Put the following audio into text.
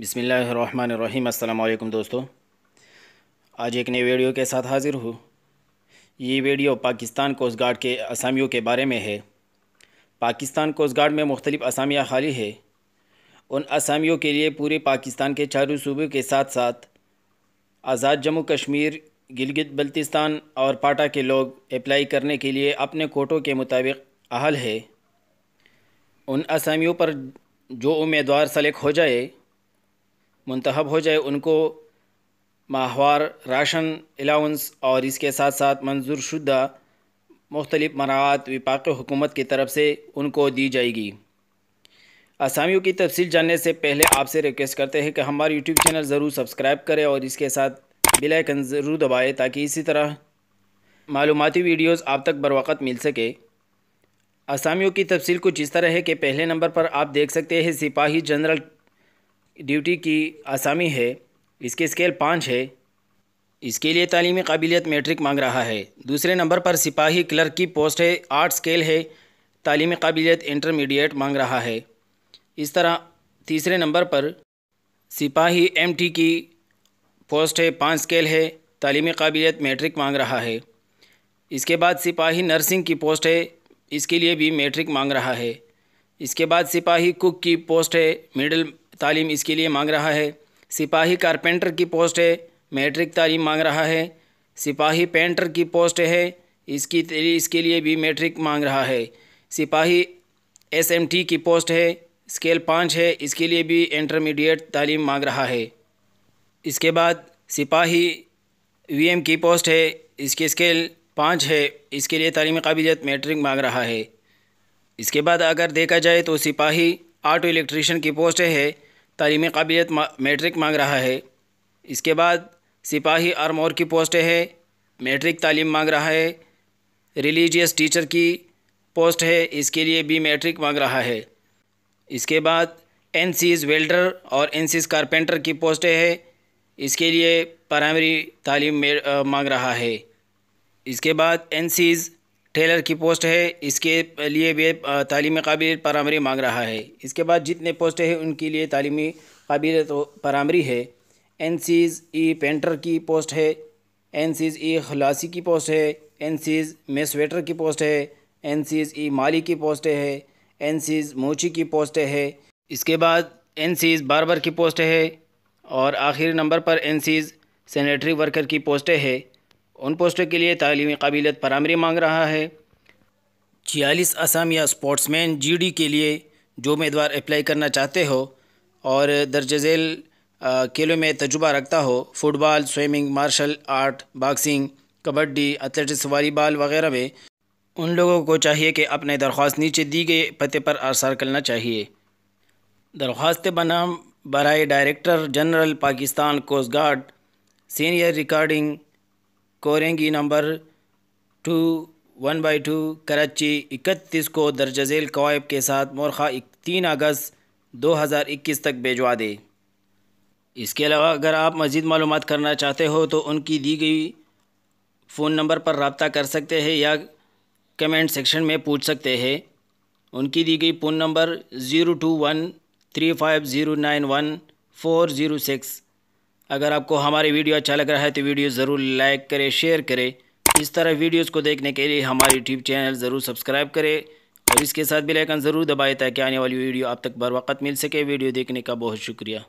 बिसमीम् अल्लाम दोस्तों आज एक नए वीडियो के साथ हाज़िर हूँ ये वीडियो पाकिस्तान कोस्ट गार्ड के असामियों के बारे में है पाकिस्तान कोस्ट गार्ड में मुख्तलिफ असामियाँ खाली है उन असामियों के लिए पूरे पाकिस्तान के चारों सूबों के साथ साथ आज़ाद जम्मू कश्मीर गिलगित बल्तिस्तान और पाटा के लोग अप्लाई करने के लिए अपने कोटों के मुताबिक अहल है उन असामियों पर जो उम्मीदवार सेलेक्ट हो जाए मुंतब हो जाए उनको माहवार राशन अलाउंस और इसके साथ साथ मंजूर शुदा मुख्तलिफ मराहत विपाक हुकूमत की तरफ से उनको दी जाएगी असामियों की तफसील जानने से पहले आपसे रिक्वेस्ट करते हैं कि हमारे यूट्यूब चैनल ज़रूर सब्सक्राइब करें और इसके साथ बिलाइकन ज़रूर दबाएँ ताकि इसी तरह मालूमती वीडियोज़ आप तक बर मिल सके असामियों की तफसील कुछ इस तरह है कि पहले नंबर पर आप देख सकते हैं सिपाही जनरल ड्यूटी की आसामी है इसके स्केल पाँच है इसके लिए तालीमी काबिलियत मैट्रिक मांग रहा है दूसरे नंबर पर सिपाही क्लर्क की पोस्ट है आठ स्केल है तालीमी काबिलियत इंटरमीडिएट मांग रहा है इस तरह तीसरे नंबर पर सिपाही एमटी की पोस्ट है पाँच स्केल है तालीमी काबिलियत मैट्रिक मांग रहा है इसके बाद सिपाही नर्सिंग की पोस्ट है इसके लिए भी मैट्रिक मांग रहा है इसके बाद सिपाही कुक की पोस्ट है मिडिल तालीम इसके लिए मांग रहा है सिपाही कारपेंटर की पोस्ट है मैट्रिक तालीम मांग रहा है सिपाही पेंटर की पोस्ट है इसकी इसके लिए भी मैट्रिक मांग रहा है सिपाही एसएमटी की पोस्ट है स्केल पाँच है इसके लिए भी इंटरमीडिएट तालीम मांग रहा है इसके बाद सिपाही वीएम की पोस्ट है इसके स्केल पाँच है इसके लिए तालीम काबिलियत मैट्रिक मांग रहा है इसके बाद अगर देखा जाए तो सिपाही ऑटो इलेक्ट्रीशियन की पोस्ट है तलीमी काबिलियत मैट्रिक मांग रहा है इसके बाद सिपाही आर्मोर की पोस्ट है मैट्रिक तालीम मांग रहा है रिलीजियस टीचर की पोस्ट है इसके लिए भी मैट्रिक मांग रहा है इसके बाद एन सीज वेल्डर और एन एस कारपेंटर की पोस्ट है इसके लिए प्राइमरी तालीम मांग रहा है इसके बाद एन सीज़ टेलर की पोस्ट है इसके लिए वे तालीमी काबिल परामरी मांग रहा है इसके बाद जितने पोस्ट है उनके लिए तालीमी काबिल तो है एन सीज़ ई पेंटर की पोस्ट है एन सीज़ ई खलासी की पोस्ट है एन सीज़ मेस वेटर की पोस्ट है एन सीज़ ई माली की पोस्ट है एन सीज़ मोची की पोस्ट है इसके बाद एन सीज़ बारबर की पोस्ट है और आखिरी नंबर पर एन सीज़ सैनिटरी वर्कर की पोस्टें है उन पोस्टों के लिए तालीमी काबिलियत प्रामरी मांग रहा है छियालीस असम या स्पोर्ट्समैन जीडी के लिए जो उम्मीदवार अप्लाई करना चाहते हो और दर्ज झेल खेलों में तजुर्बा रखता हो football swimming martial art boxing kabaddi athletics volleyball वगैरह में उन लोगों को चाहिए कि अपने दरख्वास्त नीचे दी गए पते पर आसार करना चाहिए दरख्वास्त बनाम बरए director general Pakistan coast guard senior recording Korangi number two one by two Karachi इकतीस को दर्ज झेल कवायब के साथ मोरखा तीन अगस्त 2021 तक भेजवा दे इसके अलावा अगर आप मज़ीद मालूम करना चाहते हो तो उनकी दी गई फ़ोन नंबर पर रबता कर सकते हैं या कमेंट सेक्शन में पूछ सकते हैं उनकी दी गई phone number zero two one three five zero nine one four zero six अगर आपको हमारी वीडियो अच्छा लग रहा है तो वीडियो ज़रूर लाइक करें शेयर करें इस तरह वीडियोज़ को देखने के लिए हमारे यूट्यूब चैनल ज़रूर सब्सक्राइब करें और इसके साथ बेल आइकन ज़रूर दबाए ताकि आने वाली वीडियो आप तक बर वक्त मिल सके वीडियो देखने का बहुत शुक्रिया